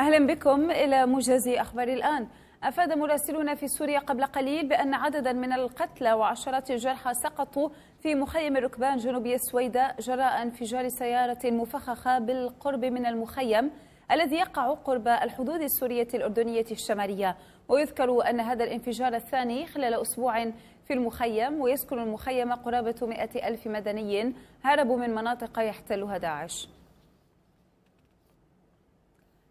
أهلا بكم إلى موجز أخبار الآن أفاد مراسلون في سوريا قبل قليل بأن عددا من القتلى وعشرات الجرحى سقطوا في مخيم الركبان جنوبي السويداء جراء انفجار سيارة مفخخة بالقرب من المخيم الذي يقع قرب الحدود السورية الأردنية الشمالية ويذكر أن هذا الانفجار الثاني خلال أسبوع في المخيم ويسكن المخيم قرابة مئة ألف مدني هربوا من مناطق يحتلها داعش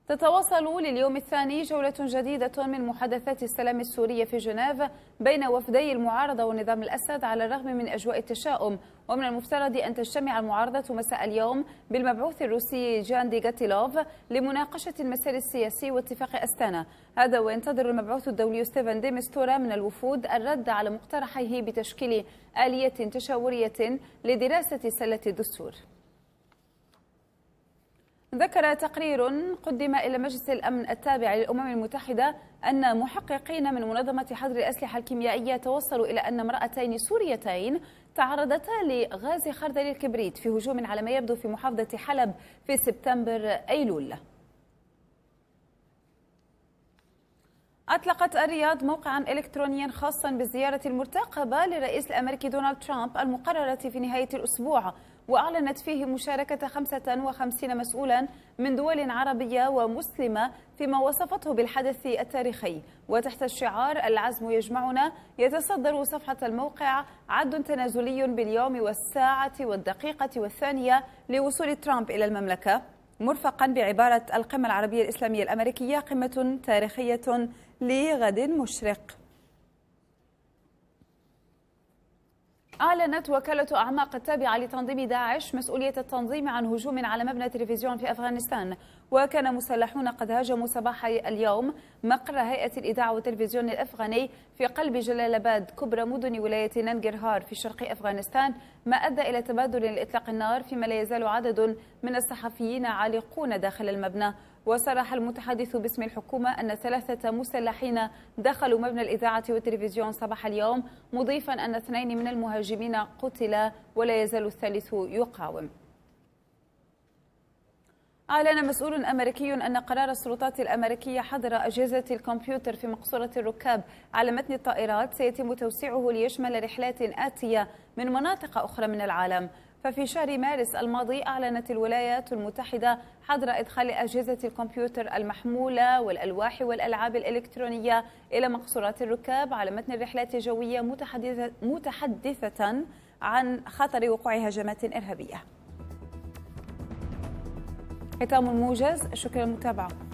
تتواصل لليوم الثاني جولة جديدة من محادثات السلام السورية في جنيف بين وفدي المعارضة ونظام الأسد على الرغم من أجواء التشاؤم ومن المفترض أن تجتمع المعارضة مساء اليوم بالمبعوث الروسي جان غاتيلوف لمناقشة المسار السياسي واتفاق أستانا هذا وينتظر المبعوث الدولي ستيفن ديمستورا من الوفود الرد على مقترحيه بتشكيل آلية تشاورية لدراسة سلة الدستور ذكر تقرير قدم إلى مجلس الأمن التابع للأمم المتحدة أن محققين من منظمة حظر الأسلحة الكيميائية توصلوا إلى أن امرأتين سوريتين تعرضتا لغاز خردل الكبريت في هجوم على ما يبدو في محافظة حلب في سبتمبر أيلول أطلقت الرياض موقعا إلكترونيا خاصا بالزيارة المرتقبة للرئيس الأمريكي دونالد ترامب المقررة في نهاية الأسبوع وأعلنت فيه مشاركة 55 مسؤولا من دول عربية ومسلمة فيما وصفته بالحدث التاريخي وتحت الشعار العزم يجمعنا يتصدر صفحة الموقع عد تنازلي باليوم والساعة والدقيقة والثانية لوصول ترامب إلى المملكة مرفقا بعبارة القمة العربية الإسلامية الأمريكية قمة تاريخية لغد مشرق أعلنت وكالة أعماق التابعة لتنظيم داعش مسؤولية التنظيم عن هجوم على مبنى تلفزيون في أفغانستان وكان مسلحون قد هاجموا صباح اليوم مقر هيئة الإذاعة والتلفزيون الأفغاني في قلب جلال أباد كبرى مدن ولاية ننجرهار في شرق أفغانستان ما أدى إلى تبادل لإطلاق النار فيما لا يزال عدد من الصحفيين عالقون داخل المبنى وصرح المتحدث باسم الحكومة أن ثلاثة مسلحين دخلوا مبنى الإذاعة والتلفزيون صباح اليوم مضيفا أن اثنين من المهاجمين قتلا ولا يزال الثالث يقاوم أعلن مسؤول أمريكي أن قرار السلطات الأمريكية حظر أجهزة الكمبيوتر في مقصورة الركاب على متن الطائرات سيتم توسيعه ليشمل رحلات آتية من مناطق أخرى من العالم ففي شهر مارس الماضي أعلنت الولايات المتحدة حظر إدخال أجهزة الكمبيوتر المحمولة والألواح والألعاب الإلكترونية إلى مقصورات الركاب على متن الرحلات الجوية متحدثة, متحدثة عن خطر وقوع هجمات إرهابية ختام الموجز شكرا للمتابعه